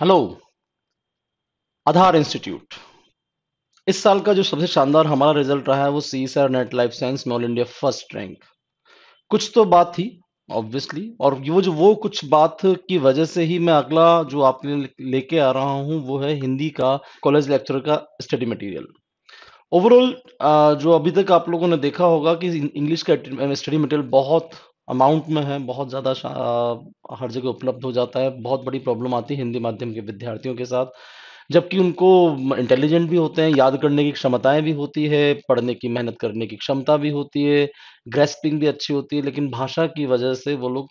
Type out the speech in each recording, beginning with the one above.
hello आधार institute इस साल का जो सबसे शानदार हमारा रिजल्ट रहा है वो CSIR NET life science में ऑल इंडिया फर्स्ट रैंक कुछ तो बात थी ऑब्वियसली और वो जो वो कुछ बात की वजह से ही मैं अगला जो आपके लेके आ रहा हूँ वो है हिंदी का कॉलेज लेक्चर का स्टडी मटेरियल ओवरऑल जो अभी तक आप लोगों ने देखा होगा कि इंग्लिश का स्टडी मटेरियल बहुत अमाउंट में है बहुत ज़्यादा हर जगह उपलब्ध हो जाता है बहुत बड़ी प्रॉब्लम आती है हिंदी माध्यम के विद्यार्थियों के साथ जबकि उनको इंटेलिजेंट भी होते हैं याद करने की क्षमताएं भी होती है पढ़ने की मेहनत करने की क्षमता भी होती है ग्रेस्पिंग भी अच्छी होती है लेकिन भाषा की वजह से वो लोग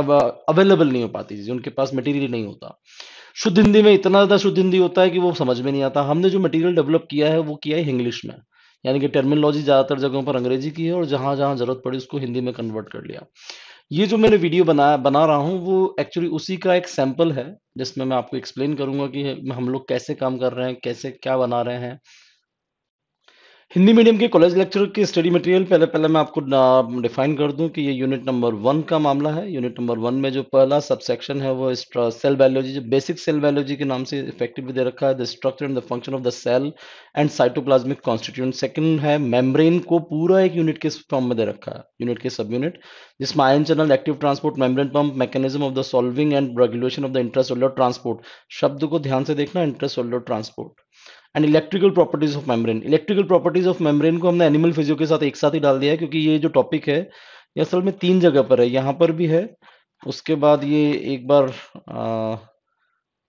अब अवेलेबल नहीं हो पाती जी उनके पास मटेरियल नहीं होता शुद्ध हिंदी में इतना ज़्यादा शुद्ध हिंदी होता है कि वो समझ में नहीं आता हमने जो मटेरियल डेवलप किया है वो किया है इंग्लिश में यानी कि टर्मिनोलॉजी ज़्यादातर जगहों पर अंग्रेजी की है और जहाँ जहाँ ज़रूरत पड़ी उसको हिंदी में कन्वर्ट कर लिया ये जो मैंने वीडियो बनाया बना रहा हूँ वो एक्चुअली उसी का एक सैम्पल है जिसमें मैं आपको एक्सप्लेन करूँगा कि हम लोग कैसे काम कर रहे हैं कैसे क्या बना रहे हैं हिंदी मीडियम के कॉलेज लेक्चर के स्टडी मटेरियल पहले पहले मैं आपको डिफाइन कर दूं कि ये यूनिट नंबर वन का मामला है यूनिट नंबर वन में जो पहला सबसेक्शन है वो सेल बायोलॉजी जो बेसिक सेल बायोलॉजी के नाम से इफेक्टिव दे रखा है the structure and the function of the cell and cytoplasmic constituent second है मेम्ब्रेन को पूरा एक यूनिट के फॉर्म में दे रखा है यूनिट के सब यूनिट जिसमें ion channel active transport membrane pump mechanism of the solving and regulation of the intercellular transport शब्द को ध्यान से देखना intercellular transport and electrical properties of membrane electrical properties of membrane को हमने एनिमल फिजियो के साथ एक साथ ही डाल दिया है क्योंकि ये जो टॉपिक है ये असल में तीन जगह पर है यहाँ पर भी है उसके बाद ये एक बार आ,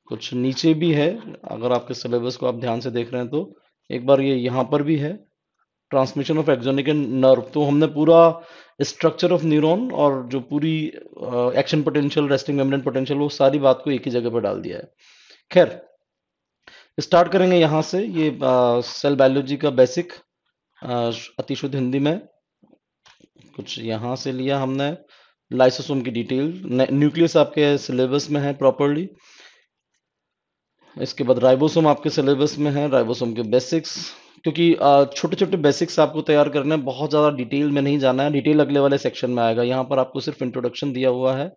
कुछ नीचे भी है अगर आपके सिलेबस को आप ध्यान से देख रहे हैं तो एक बार ये यहाँ पर भी है transmission of axonic and nerve तो हमने पूरा स्ट्रक्चर ऑफ न्यूरॉन और जो पूरी action potential resting membrane potential वो सारी बात को एक ही जगह पर डाल दिया है खैर स्टार्ट करेंगे यहाँ से ये सेल बायोलॉजी का बेसिक अतिशुद्ध हिंदी में कुछ यहाँ से लिया हमने लाइसोसोम की डिटेल न्यूक्लियस आपके सिलेबस में है प्रॉपरली इसके बाद राइबोसोम आपके सिलेबस में है राइबोसोम के बेसिक्स क्योंकि छोटे छोटे बेसिक्स आपको तैयार करने बहुत ज़्यादा डिटेल में नहीं जाना है डिटेल अगले वाले सेक्शन में आएगा यहाँ पर आपको सिर्फ इंट्रोडक्शन दिया हुआ है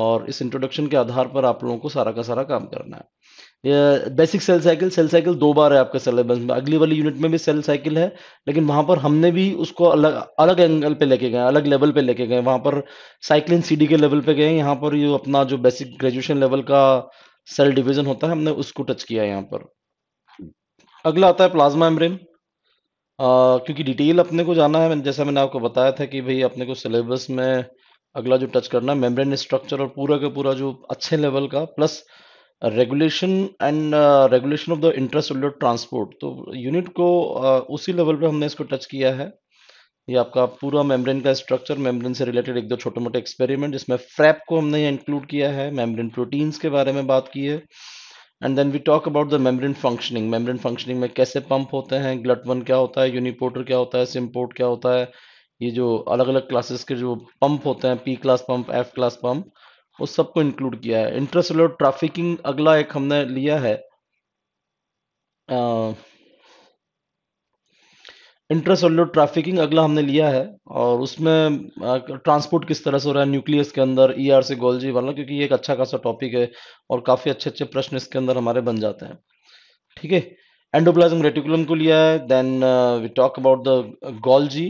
और इस इंट्रोडक्शन के आधार पर आप लोगों को सारा का सारा काम करना है basic cell cycle cell cycle दो बार है आपका सिलेबस में अगली वाली यूनिट में भी सेल साइकिल है लेकिन वहां पर हमने भी उसको अलग अलग एंगल पे लेके गए अलग लेवल पे लेके गए वहां पर साइक्लिन सी के लेवल पे गए यहाँ पर ये अपना जो बेसिक ग्रेजुएशन लेवल का सेल डिविजन होता है हमने उसको टच किया है यहाँ पर अगला आता है प्लाज्मा एमब्रेन क्योंकि डिटेल अपने को जाना है जैसा मैंने आपको बताया था कि भाई अपने को सिलेबस में अगला जो टच करना है मेम्ब्रेन स्ट्रक्चर और पूरा का पूरा जो अच्छे लेवल का plus regulation and regulation of the related transport तो यूनिट को uh, उसी लेवल पे हमने इसको टच किया है ये आपका पूरा मेम्ब्रेन का स्ट्रक्चर मेम्ब्रेन से रिलेटेड एक दो छोटे मोटे एक्सपेरिमेंट जिसमें फ्रैप को हमने इंक्लूड किया है मेम्ब्रेन प्रोटीन्स के बारे में बात की है and then we talk about the membrane functioning membrane functioning में कैसे पंप होते हैं ग्लट वन क्या होता है यूनिपोर्टर क्या होता है सिम्पोर्ट क्या होता है ये जो अलग अलग क्लासेस के जो पंप होते हैं P class pump F class pump वो सबको इंक्लूड किया है इंटरसेलर ट्राफिकिंग अगला एक हमने लिया है इंटरसेलर ट्राफिकिंग अगला हमने लिया है और उसमें ट्रांसपोर्ट किस तरह से हो रहा है न्यूक्लियस के अंदर ई आर सी गोलजी वाला क्योंकि ये एक अच्छा खासा टॉपिक है और काफ़ी अच्छे अच्छे प्रश्न इसके अंदर हमारे बन जाते हैं ठीक है एंडोप्लाज्म रेटिकुलम को लिया है then we talk about the Golgi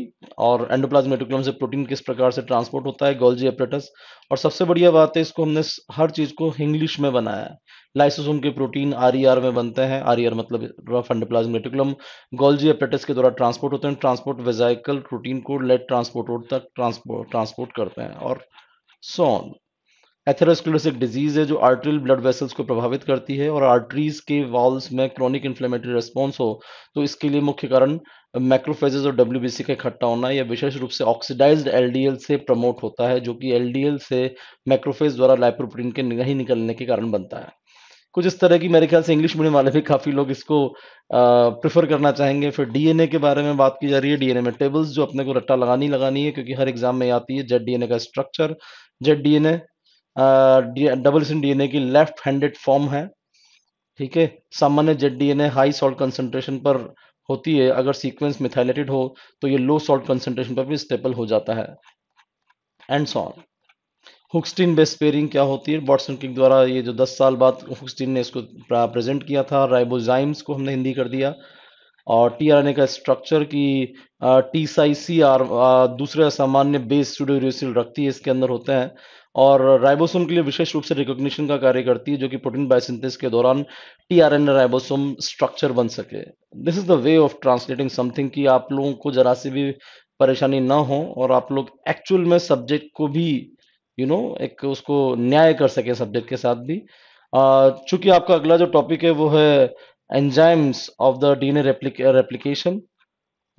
और एंडोप्लाज्म रेटिकुलम से प्रोटीन किस प्रकार से ट्रांसपोर्ट होता है गोल्जी एपरेटस और सबसे बढ़िया बात है इसको हमने हर चीज को इंग्लिश में बनाया है लाइसोसोम के प्रोटीन आर e में बनते हैं आर e मतलब rough endoplasm reticulum Golgi apparatus के द्वारा ट्रांसपोर्ट होते हैं ट्रांसपोर्ट वेजाइकल प्रोटीन को लेट ट्रांसपोर्ट तक ट्रांसपोर्ट ट्रांसपोर्ट करते हैं और सोन so एथेरोस्क्लेरोसिक डिजीज है जो आर्टरियल ब्लड वेसल्स को प्रभावित करती है और आर्टरीज के वॉल्स में क्रॉनिक इन्फ्लेमेटरी रेस्पॉन्स हो तो इसके लिए मुख्य कारण मैक्रोफेजेस और डब्ल्यू बी सी का इकट्ठा होना या विशेष रूप से ऑक्सीडाइज्ड एल से प्रमोट होता है जो कि एल डी एल से मैक्रोफेज द्वारा लाइप्रोप्रीन के नहीं निकलने के कारण बनता है कुछ इस तरह की मेरे ख्याल से इंग्लिश मीडियम वाले भी काफ़ी लोग इसको प्रेफर करना चाहेंगे फिर डीएनए के बारे में बात की जा रही है डीएनए में टेबल्स जो अपने को रट्टा लगानी लगानी है क्योंकि हर एग्जाम में आती है जेड डीएनए का structure Z DNA double single DNA की लेफ्ट हैंडेड फॉर्म है ठीक है सामान्य Z DNA high salt concentration पर होती है अगर सीक्वेंस मिथाइलेटेड हो तो ये लो सॉल्ट कंसंट्रेशन पर भी स्टेपल हो जाता है एंड सॉन हुक्सटीन बेस पेयरिंग क्या होती है बॉटसन किक द्वारा ये जो 10 साल बाद हुक्सटीन ने इसको प्रेजेंट किया था राइबोजाइम्स को हमने हिंदी कर दिया और टी ए का स्ट्रक्चर की टी साई सी आर दूसरे सामान्य बेस स्टूडियो रखती है इसके अंदर होते हैं और राइबोसोम के लिए विशेष रूप से रिकॉग्निशन का कार्य करती है जो कि प्रोटीन बायोसिंथेसिस के दौरान टीआरएनए राइबोसोम स्ट्रक्चर बन सके this is the way of translating something कि आप लोगों को जरा सी भी परेशानी ना हो और आप लोग एक्चुअल में सब्जेक्ट को भी यू you नो know, एक उसको न्याय कर सके सब्जेक्ट के साथ भी चूंकि आपका अगला जो टॉपिक है वो है enzymes of the DNA replication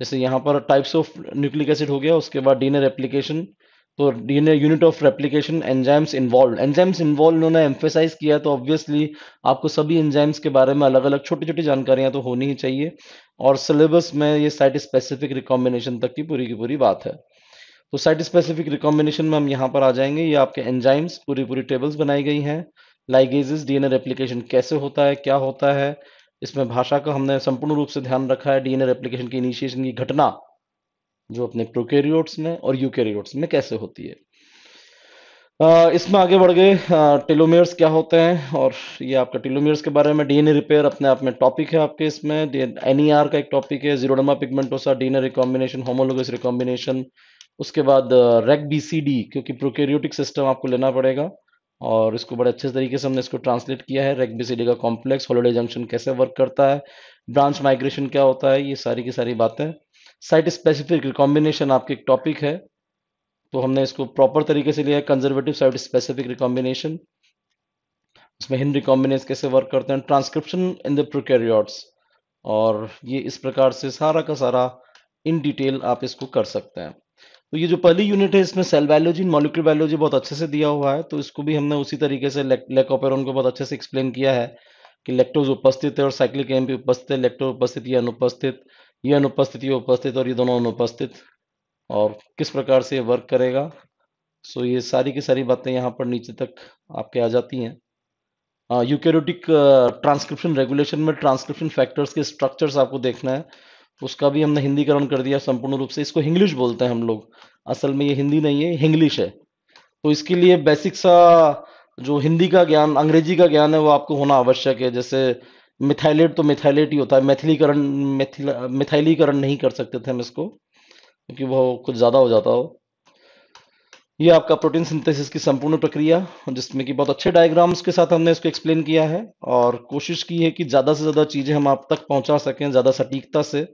जैसे यहाँ पर टाइप्स ऑफ न्यूक्लिक एसिड हो गया उसके बाद डीएनए रेप्लिकेशन तो unit of replication enzymes involve enzymes involve उन्होंने एम्फेसाइज किया तो ऑब्वियसली आपको सभी एंजाइम्स के बारे में अलग अलग छोटी छोटी जानकारियां तो होनी ही चाहिए और सिलेबस में ये साइट स्पेसिफिक रिकॉम्बिनेशन तक की पूरी की पूरी बात है तो साइट स्पेसिफिक रिकॉम्बिनेशन में हम यहाँ पर आ जाएंगे ये आपके एंजाइम्स पूरी पूरी टेबल्स बनाई गई हैं लाइगेजेस डीएनए रेप्लीकेशन कैसे होता है क्या होता है इसमें भाषा का हमने संपूर्ण रूप से ध्यान रखा है डीएनए रेप्लीकेशन की इनिशिएशन की घटना जो अपने प्रोकेरियोट्स में और यूकेरियोट्स में कैसे होती है इसमें आगे बढ़ गए टेलोमेयर्स क्या होते हैं और ये आपका टेलोमेयर्स के बारे में डीएनए रिपेयर अपने आप में टॉपिक है आपके इसमें एनईआर e का एक टॉपिक है xeroderma pigmentosa DNA recombination homologous recombination उसके बाद रेक बीसीडी क्योंकि प्रोकेरियोटिक सिस्टम आपको लेना पड़ेगा और इसको बड़े अच्छे तरीके से हमने इसको ट्रांसलेट किया है रेक बीसीडी का कॉम्प्लेक्स हॉलीडे जंक्शन कैसे वर्क करता है ब्रांच माइग्रेशन क्या होता है ये सारी की सारी बातें साइट स्पेसिफिक रिकॉम्बिनेशन आपके एक टॉपिक है तो हमने इसको प्रॉपर तरीके से लिया है कंजर्वेटिव साइट स्पेसिफिक रिकॉम्बिनेशन इसमें हिंद रिकॉम्बिनेशन कैसे वर्क करते हैं ट्रांसक्रिप्शन इन द प्रोकैरियोट्स और ये इस प्रकार से सारा का सारा इन डिटेल आप इसको कर सकते हैं तो ये जो पहली यूनिट है इसमें सेल बायोलॉजी मॉलिक्यूलर बायोलॉजी बहुत अच्छे से दिया हुआ है तो इसको भी हमने उसी तरीके से लेकोपेरोन को बहुत अच्छे से एक्सप्लेन किया है कि लेक्टोज उपस्थित है और साइक्लिक एम उपस्थित है लेक्टो उपस्थित या अनुपस्थित ये अनुपस्थित ये उपस्थित और ये दोनों अनुपस्थित और किस प्रकार से ये वर्क करेगा सो ये सारी की सारी बातें यहाँ पर नीचे तक आपके आ जाती हैं यूकेरोटिक ट्रांसक्रिप्शन रेगुलेशन में ट्रांसक्रिप्शन फैक्टर्स के स्ट्रक्चर्स आपको देखना है उसका भी हमने हिंदीकरण कर दिया संपूर्ण रूप से इसको हिंग्लिश बोलते हैं हम लोग असल में ये हिंदी नहीं है हिंग्लिश है तो इसके लिए बेसिक सा जो हिंदी का ज्ञान अंग्रेजी का ज्ञान है वो आपको होना आवश्यक है जैसे मिथाइलेट तो मिथाइलेट ही होता है मैथिलीकरण मिथाइलीकरण नहीं कर सकते थे हम इसको क्योंकि वह कुछ ज़्यादा हो जाता हो ये आपका प्रोटीन सिंथेसिस की संपूर्ण प्रक्रिया जिसमें कि बहुत अच्छे डायग्राम्स के साथ हमने इसको एक्सप्लेन किया है और कोशिश की है कि ज़्यादा से ज़्यादा चीज़ें हम आप तक पहुंचा सकें ज़्यादा सटीकता से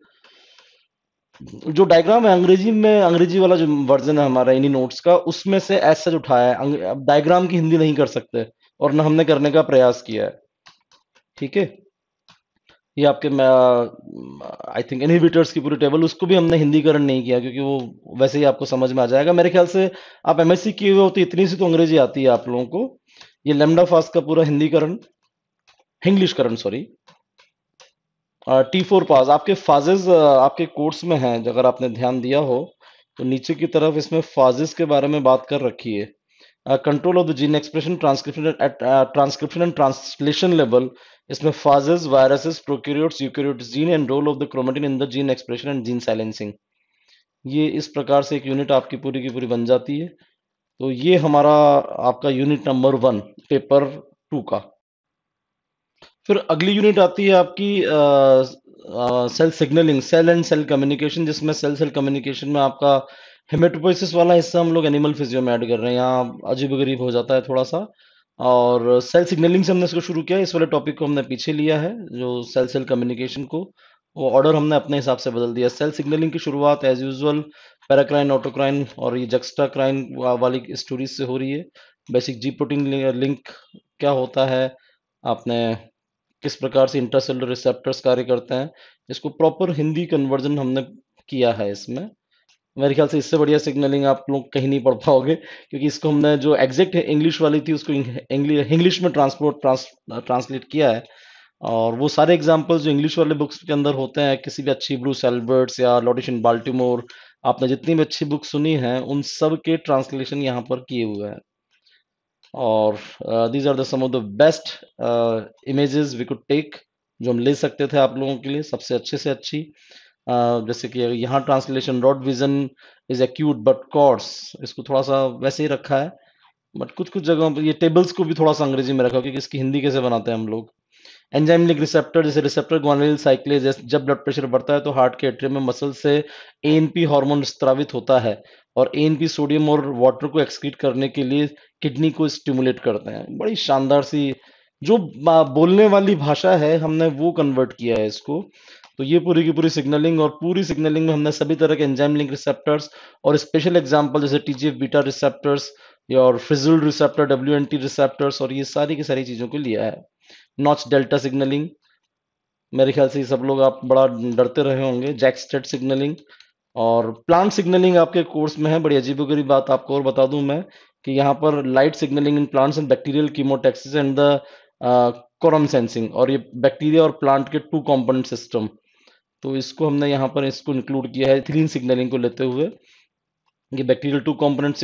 जो डायग्राम है अंग्रेजी में अंग्रेजी वाला जो वर्जन है हमारा इन्हीं नोट्स का उसमें से ऐसा जो उठाया है अब डायग्राम की हिंदी नहीं कर सकते और ना हमने करने का प्रयास किया है ठीक है ये आपके आई थिंक इनहिबिटर्स की पूरी टेबल उसको भी हमने हिंदीकरण नहीं किया क्योंकि वो वैसे ही आपको समझ में आ जाएगा मेरे ख्याल से आप एम किए हुए होते तो इतनी सी तो अंग्रेजी आती है आप लोगों को ये लेमडा फास्ट का पूरा हिंदीकरण इंग्लिशकरण सॉरी टी फोर पास आपके फाजेज आपके कोर्स में हैं अगर आपने ध्यान दिया हो तो नीचे की तरफ इसमें फाजेज के बारे में बात कर रखी है control of the gene expression transcription transcription and translation level इसमें phages viruses prokaryotes eukaryotes gene and role of the chromatin in the gene expression and gene silencing ये इस प्रकार से एक यूनिट आपकी पूरी की पूरी बन जाती है तो ये हमारा आपका unit number one paper two का फिर अगली यूनिट आती है आपकी cell signalling cell and cell communication जिसमें सेल सेल कम्युनिकेशन में आपका हेमेटोपोसिस वाला हिस्सा हम लोग एनिमल फिजियो में ऐड कर रहे हैं यहाँ अजीब गरीब हो जाता है थोड़ा सा और सेल सिग्नलिंग से हमने इसको शुरू किया इस वाले टॉपिक को हमने पीछे लिया है जो सेल सेल कम्युनिकेशन को वो ऑर्डर हमने अपने हिसाब से बदल दिया सेल सिग्नलिंग की शुरुआत एज यूजल पैराक्राइन ऑटोक्राइन और ये क्राइन वाली स्टोरीज से हो रही है बेसिक जी प्रोटीन लिंक क्या होता है आपने किस प्रकार से इंटरसेलर रिसेप्टर्स कार्य करते हैं इसको प्रॉपर हिंदी कन्वर्जन हमने किया है इसमें मेरे ख्याल से इससे बढ़िया सिग्नलिंग आप लोग कहीं नहीं पढ़ पाओगे क्योंकि इसको हमने जो एग्जैक्ट इंग्लिश वाली थी उसको इंग्लिश में ट्रांसपोर्ट ट्रांस ट्रांसलेट किया है और वो सारे एग्जाम्पल्स जो इंग्लिश वाले बुक्स के अंदर होते हैं किसी भी अच्छी ब्रूस एल्बर्ट्स या लॉडिशन बाल्टीमोर आपने जितनी भी अच्छी बुक सुनी है उन सब के ट्रांसलेशन यहाँ पर किए हुए हैं और these are the some of the best images we could take जो हम ले सकते थे आप लोगों के लिए सबसे अच्छे से अच्छी जैसे कि यहाँ translation rod vision is acute but coarse इसको थोड़ा सा वैसे ही रखा है बट कुछ कुछ जगहों पर ये टेबल्स को भी थोड़ा सा अंग्रेजी में रखा क्योंकि इसकी हिंदी कैसे बनाते हैं हम लोग एंजाइमिक रिसेप्टर जैसे रिसेप्टर ग्वानिल साइक्लेज जब ब्लड प्रेशर बढ़ता है तो हार्ट के एट्रियम में मसल से पी हॉर्मोन स्त्रावित होता है और पी सोडियम और वाटर को एक्सक्रीट करने के लिए किडनी को स्टिमुलेट करते हैं बड़ी शानदार सी जो बोलने वाली भाषा है हमने वो कन्वर्ट किया है इसको तो ये पूरी की पूरी सिग्नलिंग और पूरी सिग्नलिंग में हमने सभी तरह के एंजाइम लिंक रिसेप्टर्स और स्पेशल एग्जाम्पल जैसे टीजीएफ बीटा रिसेप्टर्स और frizzled receptor W N T receptors और ये सारी की सारी चीज़ों को लिया है नॉच डेल्टा सिग्नलिंग मेरे ख्याल से ये सब लोग आप बड़ा डरते रहे होंगे जैक स्टेट सिग्नलिंग और प्लांट सिग्नलिंग आपके कोर्स में है बड़ी अजीब गरीब बात आपको और बता दूं मैं कि यहाँ पर light signalling in plants and bacterial chemotaxis and the quorum sensing और ये बैक्टीरिया और प्लांट के टू कंपोनेंट सिस्टम तो इसको हमने यहाँ पर इसको इंक्लूड किया है थ्रीन सिग्नलिंग को लेते हुए ये bacterial two component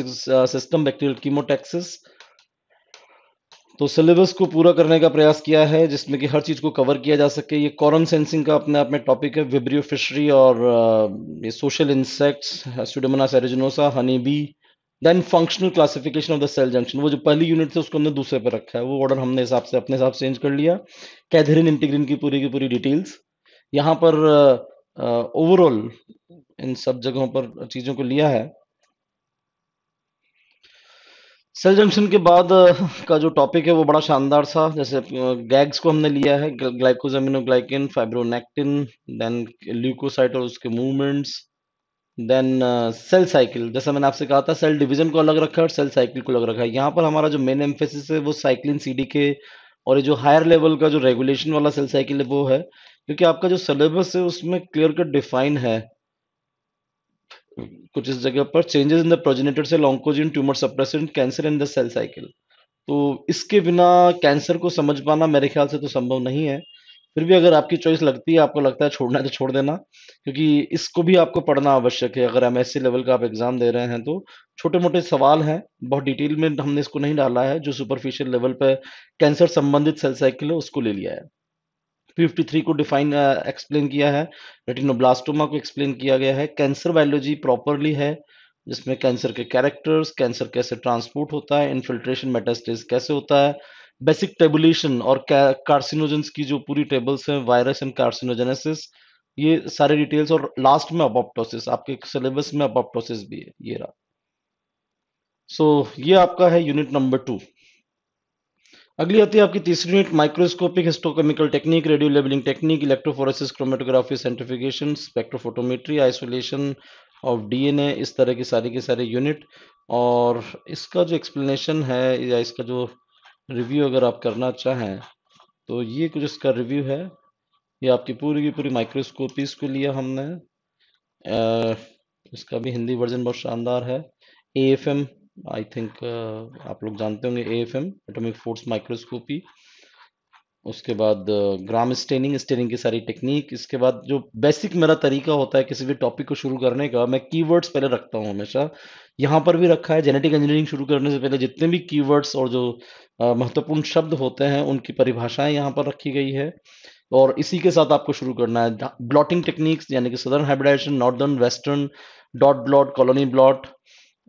system bacterial chemotaxis तो सिलेबस को पूरा करने का प्रयास किया है जिसमें कि हर चीज़ को कवर किया जा सके ये कॉरन सेंसिंग का अपने आप में टॉपिक है विब्रियो फिशरी और ये social insects Pseudomonas aeruginosa honey bee then functional classification of the cell junction वो जो पहली यूनिट थी उसको हमने दूसरे पर रखा है वो ऑर्डर हमने हिसाब से अपने हिसाब से चेंज कर लिया कैथरिन इंटीग्रिन की पूरी की पूरी डिटेल्स यहाँ पर ओवरऑल इन सब जगहों पर चीजों को लिया है सेल जंक्शन के बाद का जो टॉपिक है वो बड़ा शानदार सा जैसे गैग्स को हमने लिया है ग्लाइकोजामिनोग्लाइकिन फाइब्रोनेक्टिन देन ल्यूकोसाइट और उसके मूवमेंट्स देन सेल साइकिल जैसा मैंने आपसे कहा था सेल डिवीजन को अलग रखा है और सेल साइकिल को अलग रखा है यहाँ पर हमारा जो मेन एम्फेसिस है वो साइक्लिन सीडी के और ये जो हायर लेवल का जो रेगुलेशन वाला सेल साइकिल है वो है क्योंकि आपका जो सिलेबस है उसमें क्लियर कट डिफाइन है कुछ इस जगह पर चेंजेस इन द प्रोजेनेटर से oncogene tumour suppressant cancer in the cell cycle तो इसके बिना कैंसर को समझ पाना मेरे ख्याल से तो संभव नहीं है फिर भी अगर आपकी चॉइस लगती है आपको लगता है छोड़ना है तो छोड़ देना क्योंकि इसको भी आपको पढ़ना आवश्यक है अगर एमएससी लेवल का आप एग्जाम दे रहे हैं तो छोटे मोटे सवाल हैं बहुत डिटेल में हमने इसको नहीं डाला है जो सुपरफिशियल लेवल पर कैंसर संबंधित सेल साइकिल है उसको ले लिया है फिफ्टी को डिफाइन एक्सप्लेन uh, किया है रेटिनोब्लास्टोमा को एक्सप्लेन किया गया है कैंसर बायोलॉजी प्रॉपरली है जिसमें कैंसर के कैरेक्टर्स कैंसर कैसे ट्रांसपोर्ट होता है इन्फिल्ट्रेशन मेटास्टेज कैसे होता है बेसिक टेबुलेशन और कार्सिनोजेंस की जो पूरी टेबल्स हैं वायरस एंड कार्सिनोजेनेसिस ये सारे डिटेल्स और लास्ट में अपॉप्टोसिस आपके सिलेबस में अपॉप्टोसिस भी है ये रहा सो so, ये आपका है यूनिट नंबर टू अगली आती है आपकी तीसरी unit microscopic histochemical technique radio labelling technique electrophoresis chromatography centrifugation spectrophotometry isolation of DNA इस तरह की सारी की सारी यूनिट और इसका जो एक्सप्लेनेशन है या इसका जो रिव्यू अगर आप करना चाहें तो ये कुछ इसका रिव्यू है ये आपकी पूरी की पूरी माइक्रोस्कोपी इसको लिया हमने आ, इसका भी हिंदी वर्जन बहुत शानदार है A F M I think uh, आप लोग जानते होंगे A F M atomic force microscopy उसके बाद ग्राम स्टेनिंग स्टेनिंग की सारी टेक्निक इसके बाद जो बेसिक मेरा तरीका होता है किसी भी टॉपिक को शुरू करने का मैं कीवर्ड्स पहले रखता हूँ हमेशा यहाँ पर भी रखा है जेनेटिक इंजीनियरिंग शुरू करने से पहले जितने भी कीवर्ड्स और जो uh, महत्वपूर्ण शब्द होते हैं उनकी परिभाषाएं यहाँ पर रखी गई है और इसी के साथ आपको शुरू करना है ब्लॉटिंग टेक्निक्स यानी कि Southern hybridization northern western dot blot colony blot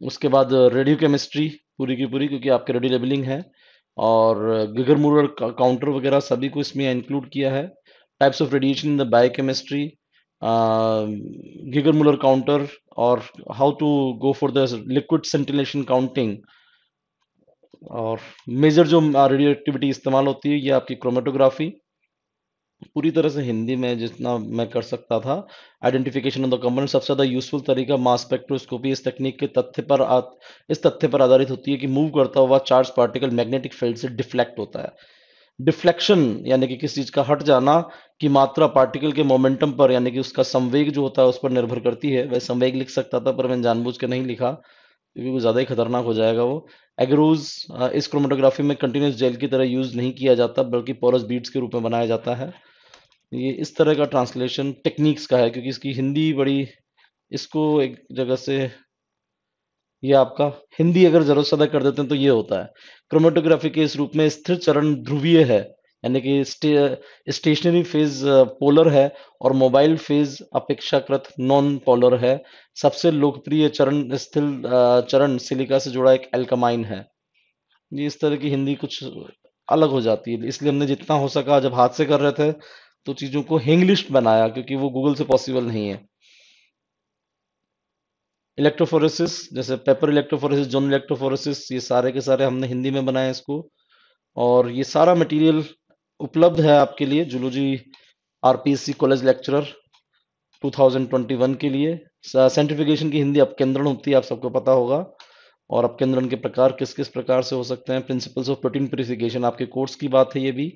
उसके बाद रेडियो uh, केमिस्ट्री पूरी की पूरी क्योंकि आपके रेडियो लेबलिंग है और गिगर मूर काउंटर वगैरह सभी को इसमें इंक्लूड किया है types of radiation in the biochemistry Geiger Muller counter और how to go for the liquid scintillation counting और मेजर जो रेडियो uh, एक्टिविटी इस्तेमाल होती है ये आपकी क्रोमेटोग्राफी पूरी तरह से हिंदी में जितना मैं कर सकता था आइडेंटिफिकेशन ऑफ द कंपोनेंट सबसे ज़्यादा यूजफुल तरीका मास स्पेक्ट्रोस्कोपी इस तकनीक के तथ्य पर आ, इस तथ्य पर आधारित होती है कि मूव करता हुआ चार्ज पार्टिकल मैग्नेटिक फील्ड से डिफ्लेक्ट होता है डिफ्लेक्शन यानी कि किसी चीज़ का हट जाना की मात्रा पार्टिकल के मोमेंटम पर यानी कि उसका संवेग जो होता है उस पर निर्भर करती है वह संवेग लिख सकता था पर मैंने जानबूझ के नहीं लिखा क्योंकि वो ज़्यादा ही खतरनाक हो जाएगा वो एग्रोज इस क्रोमेटोग्राफी में कंटिन्यूस जेल की तरह यूज़ नहीं किया जाता बल्कि पोरस बीड्स के रूप में बनाया जाता है ये इस तरह का ट्रांसलेशन टेक्निक्स का है क्योंकि इसकी हिंदी बड़ी इसको एक जगह से ये आपका हिंदी अगर जरूरत सदा कर देते हैं तो ये होता है क्रोमेटोग्राफी के इस रूप में स्थिर चरण ध्रुवीय है यानी कि स्टेशनरी फेज पोलर है और मोबाइल फेज अपेक्षाकृत नॉन पोलर है सबसे लोकप्रिय चरण स्थिर चरण सिलिका से जुड़ा एक एल्कामाइन है ये इस तरह की हिंदी कुछ अलग हो जाती है इसलिए हमने जितना हो सका जब हाथ से कर रहे थे तो चीजों को हिंग लिस्ट बनाया क्योंकि वो गूगल से पॉसिबल नहीं है इलेक्ट्रोफोरेसिस जैसे पेपर इलेक्ट्रोफोरेसिस जोन इलेक्ट्रोफोरेसिस ये सारे के सारे हमने हिंदी में बनाया इसको और ये सारा मटेरियल उपलब्ध है आपके लिए जूलॉजी आरपीएससी कॉलेज लेक्चरर 2021 के लिए साइंटिफिकेशन की हिंदी अपकेंद्रण होती है आप सबको पता होगा और अपकेंद्रण के प्रकार किस किस प्रकार से हो सकते हैं प्रिंसिपल्स ऑफ प्रोटीन प्यूरिफिकेशन आपके कोर्स की बात है ये भी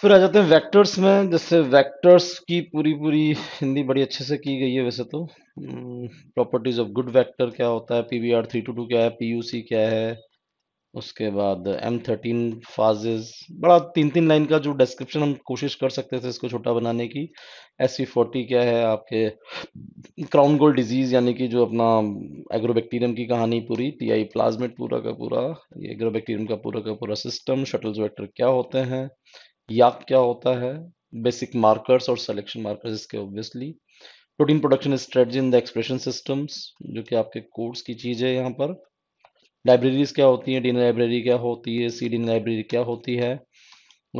फिर आ जाते हैं वेक्टर्स में जैसे वेक्टर्स की पूरी पूरी हिंदी बड़ी अच्छे से की गई है वैसे तो प्रॉपर्टीज ऑफ गुड वेक्टर क्या होता है P V R three two two क्या है पी यू सी क्या है उसके बाद एम थर्टीन फाजेज बड़ा तीन तीन लाइन का जो डिस्क्रिप्शन हम कोशिश कर सकते थे इसको छोटा बनाने की एस सी फोर्टी क्या है आपके क्राउन गोल्ड डिजीज़ यानी कि जो अपना एग्रोबैक्टीरियम की कहानी पूरी टी आई प्लाज्मेट पूरा का पूरा ये एग्रोबैक्टीरियम का पूरा का पूरा सिस्टम शटल्स वेक्टर क्या होते हैं याक क्या होता है बेसिक मार्कर्स और सिलेक्शन मार्कर्स इसके obviously protein production strategy in the expression systems जो कि आपके कोर्स की चीज है यहाँ पर लाइब्रेरीज क्या होती है डी लाइब्रेरी क्या होती है सी डी लाइब्रेरी क्या होती है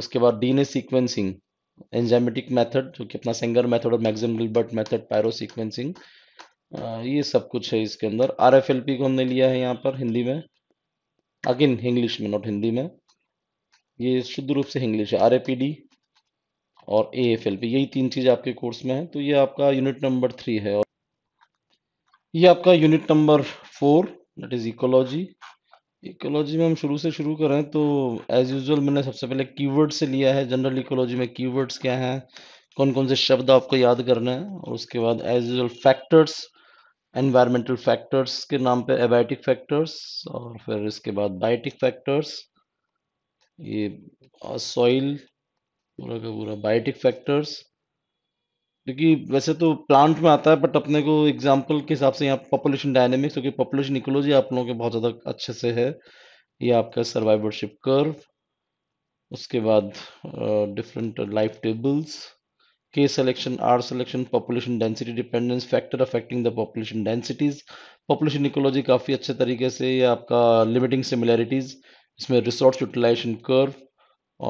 उसके बाद डी सीक्वेंसिंग एंजाइमेटिक मेथड जो कि अपना सेंगर मेथड और Maxam Gilbert method pyrosequencing ये सब कुछ है इसके अंदर आर एफ एल पी को हमने लिया है यहाँ पर हिंदी में अगेन इंग्लिश में नॉट हिंदी में ये शुद्ध रूप से इंग्लिश है आर ए पी डी और ए एफ एल पी यही तीन चीज़ आपके कोर्स में है तो ये आपका यूनिट नंबर थ्री है और ये आपका unit number four that is ecology ecology में हम शुरू से शुरू करें तो एज यूजल मैंने सबसे पहले कीवर्ड से लिया है जनरल इकोलॉजी में कीवर्ड्स क्या हैं कौन कौन से शब्द आपको याद करना है और उसके बाद as usual factors environmental factors के नाम पे एबायोटिक फैक्टर्स और फिर इसके बाद बायोटिक फैक्टर्स ये सॉइल पूरा का पूरा बायोटिक फैक्टर्स क्योंकि वैसे तो प्लांट में आता है बट अपने को एग्जांपल के हिसाब से यहाँ पॉपुलेशन डायनेमिक्स क्योंकि पॉपुलेशन इकोलॉजी आप लोगों के बहुत ज़्यादा अच्छे से है ये आपका सर्वाइवरशिप कर्व उसके बाद different life tables K selection R selection population density dependence factor affecting the population densities population ecology काफ़ी अच्छे तरीके से ये आपका लिमिटिंग सिमिलैरिटीज़ इसमें रिसोर्स यूटिलाइजेशन कर्व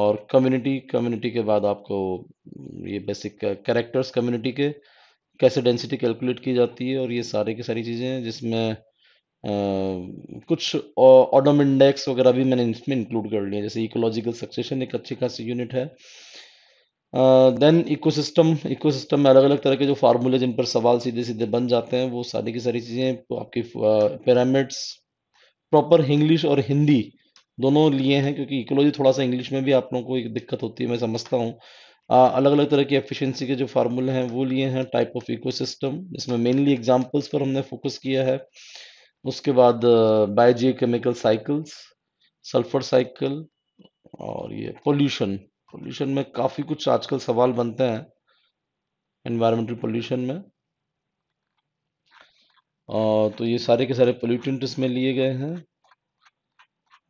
और कम्युनिटी कम्युनिटी के बाद आपको ये बेसिक करेक्टर्स कम्युनिटी के कैसे डेंसिटी कैलकुलेट की जाती है और ये सारे की सारी चीज़ें हैं जिसमें आ, कुछ ऑडम इंडेक्स वगैरह भी मैंने इसमें इंक्लूड कर लिया जैसे इकोलॉजिकल सक्सेशन एक अच्छी खासी यूनिट है देन इकोसिस्टम इकोसिस्टम में अलग अलग तरह के जो फार्मूले जिन पर सवाल सीधे सीधे बन जाते हैं वो सारी की सारी चीज़ें आपकी पिरामिड्स प्रॉपर इंग्लिश और हिंदी दोनों लिए हैं क्योंकि इकोलॉजी थोड़ा सा इंग्लिश में भी आप लोगों को एक दिक्कत होती है मैं समझता हूँ अलग अलग तरह की एफिशिएंसी के जो फार्मूले हैं वो लिए हैं टाइप ऑफ इकोसिस्टम जिसमें मेनली एग्जांपल्स पर हमने फोकस किया है उसके बाद biogeochemical cycles sulphur cycle और ये पोल्यूशन पोल्यूशन में काफ़ी कुछ आजकल सवाल बनते हैं एनवायरमेंटल पोल्यूशन में तो ये सारे के सारे पोल्यूटेंट इसमें लिए गए हैं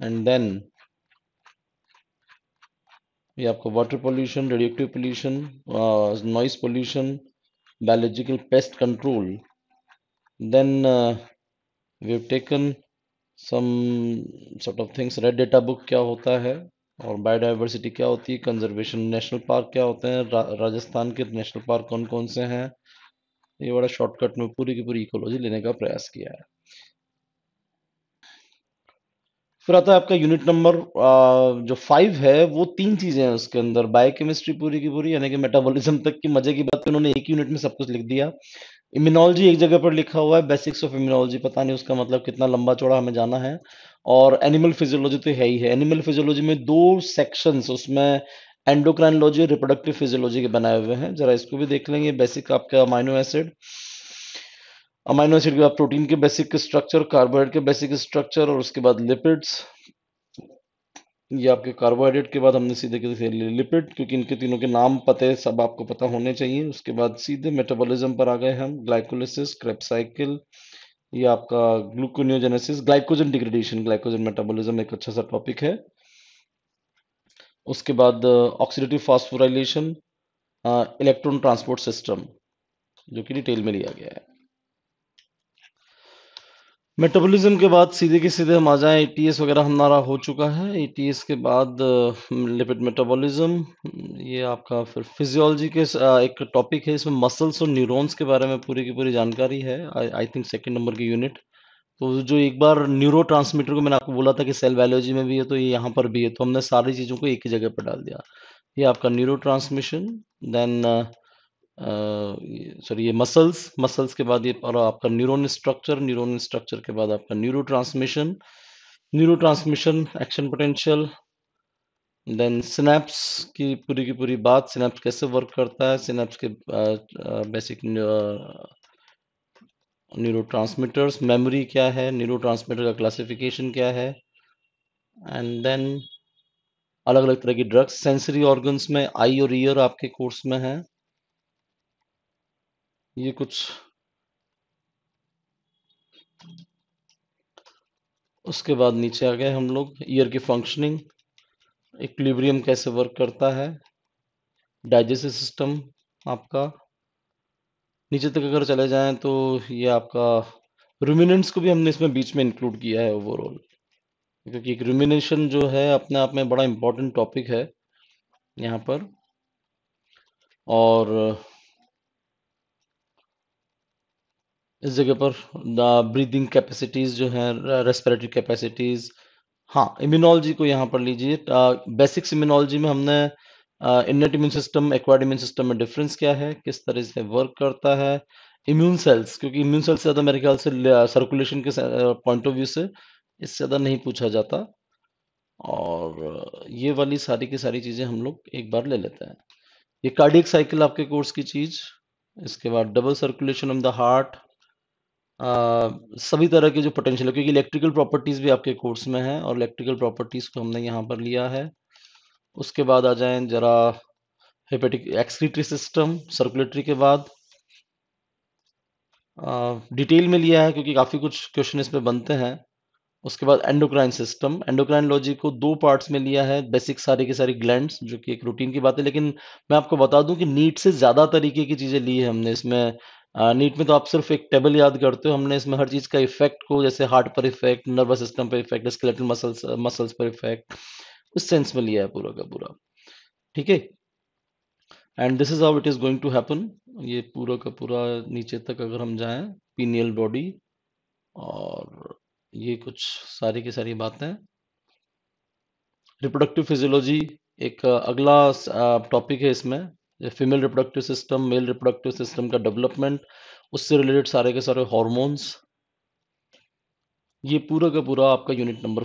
एंड देन ये आपको water pollution radioactive pollution noise pollution biological pest control then we have taken some sort of things red data book क्या होता है और बायोडाइवर्सिटी क्या होती है कंजर्वेशन नेशनल पार्क क्या होते हैं रा, राजस्थान के नेशनल पार्क कौन कौन से हैं ये बड़ा शॉर्टकट में पूरी की पूरी इकोलॉजी लेने का प्रयास किया है फिर आता है आपका यूनिट नंबर जो फाइव है वो तीन चीजें हैं उसके अंदर बायोकेमिस्ट्री पूरी की पूरी यानी कि मेटाबॉलिज्म तक की मजे की बात उन्होंने एक यूनिट में सब कुछ लिख दिया इम्यूनोलॉजी एक जगह पर लिखा हुआ है बेसिक्स ऑफ इम्यूनोलॉजी पता नहीं उसका मतलब कितना लंबा चौड़ा हमें जाना है और एनिमल फिजियोलॉजी तो है ही है एनिमल फिजियोलॉजी में दो सेक्शंस उसमें एंडोक्राइनोलॉजी और रिप्रोडक्टिव फिजियोलॉजी के बनाए हुए हैं जरा इसको भी देख लेंगे बेसिक आपका अमाइनो एसिड अमाइनो एसिड के बाद प्रोटीन के बेसिक स्ट्रक्चर कार्बोहाइड्रेट के बेसिक स्ट्रक्चर और उसके बाद लिपिड्स ये आपके कार्बोहाइड्रेट के बाद हमने सीधे के लिपिड क्योंकि इनके तीनों के नाम पते सब आपको पता होने चाहिए उसके बाद सीधे मेटाबॉलिज्म पर आ गए हम ग्लाइकोलिसिस क्रेप साइकिल ये आपका gluconeogenesis glycogen degradation glycogen metabolism एक अच्छा सा टॉपिक है उसके बाद oxidative phosphorylation electron transport system जो कि डिटेल में लिया गया है मेटाबॉलिज्म के बाद सीधे के सीधे हम आ जाएं एटीएस वगैरह हमारा हो चुका है एटीएस के बाद लिपिड मेटाबॉलिज्म ये आपका फिर फिजियोलॉजी के एक टॉपिक है इसमें मसल्स और न्यूरॉन्स के बारे में पूरी की पूरी जानकारी है आई थिंक सेकंड नंबर की यूनिट तो जो एक बार न्यूरो ट्रांसमीटर को मैंने आपको बोला था कि सेल बायोलॉजी में भी है तो ये यहाँ पर भी है तो हमने सारी चीज़ों को एक ही जगह पर डाल दिया ये आपका न्यूरो ट्रांसमिशन देन सॉरी ये मसल्स मसल्स के बाद ये और आपका न्यूरोन स्ट्रक्चर न्यूरोन स्ट्रक्चर के बाद आपका neuro transmission neuro transmission action potential then synapse की पूरी की पूरी बात सिनेप्स कैसे वर्क करता है सिनेप्स के बेसिक न्यूरो ट्रांसमीटर्स मेमोरी क्या है न्यूरो ट्रांसमीटर का क्लासिफिकेशन क्या है एंड देन अलग अलग तरह की ड्रग्स सेंसरी ऑर्गन्स में आई और ईयर आपके कोर्स में है ये कुछ उसके बाद नीचे आ गए हम लोग ईयर की फंक्शनिंग इक्लिब्रियम कैसे वर्क करता है डाइजेस्टिव सिस्टम आपका नीचे तक अगर चले जाएं तो ये आपका रूमिनेंट्स को भी हमने इसमें बीच में इंक्लूड किया है ओवरऑल क्योंकि एक रूमिनेशन जो है अपने आप में बड़ा इंपॉर्टेंट टॉपिक है यहाँ पर और इस जगह पर द ब्रीदिंग कैपेसिटीज़ जो है रेस्पिरेटरी कैपेसिटीज़ हाँ इम्यूनोलॉजी को यहाँ पर लीजिए बेसिक्स इम्यूनोलॉजी में हमने innate immune system acquired immune system में डिफरेंस क्या है किस तरह से वर्क करता है इम्यून सेल्स क्योंकि इम्यून सेल्स ज़्यादा मेरे ख्याल से सर्कुलेशन के पॉइंट ऑफ व्यू से इससे ज़्यादा नहीं पूछा जाता और ये वाली सारी की सारी चीज़ें हम लोग एक बार ले लेते हैं ये कार्डियक साइकिल आपके कोर्स की चीज़ इसके बाद double circulation of the heart सभी तरह के जो पोटेंशियल क्योंकि इलेक्ट्रिकल प्रॉपर्टीज़ भी आपके कोर्स में है और इलेक्ट्रिकल प्रॉपर्टीज़ को हमने यहाँ पर लिया है उसके बाद आ जाए जरा हेपेटिक एक्सक्रीटरी सिस्टम सर्कुलेटरी के बाद डिटेल में लिया है क्योंकि काफ़ी कुछ क्वेश्चन इसमें बनते हैं उसके बाद एंडोक्राइन सिस्टम एंडोक्राइनलॉजी को दो पार्ट्स में लिया है बेसिक सारे के सारे ग्लैंड्स जो कि एक रूटीन की बात है लेकिन मैं आपको बता दूं कि नीट से ज़्यादा तरीके की चीज़ें ली है हमने इसमें नीट में तो आप सिर्फ एक टेबल याद करते हो हमने इसमें हर चीज़ का इफेक्ट को जैसे हार्ट पर इफेक्ट नर्वस सिस्टम पर इफेक्ट स्केलेटल मसल्स मसल्स पर इफेक्ट उस सेंस में लिया है पूरा का पूरा ठीक है and this is how it is going to happen ये पूरा का पूरा नीचे तक अगर हम जाएं पीनियल बॉडी और ये कुछ सारी की सारी बातें रिप्रोडक्टिव फिजियोलॉजी एक अगला टॉपिक है इसमें female reproductive system male reproductive system का डेवलपमेंट उससे रिलेटेड सारे के सारे हॉर्मोन्स ये पूरा का पूरा आपका यूनिट नंबर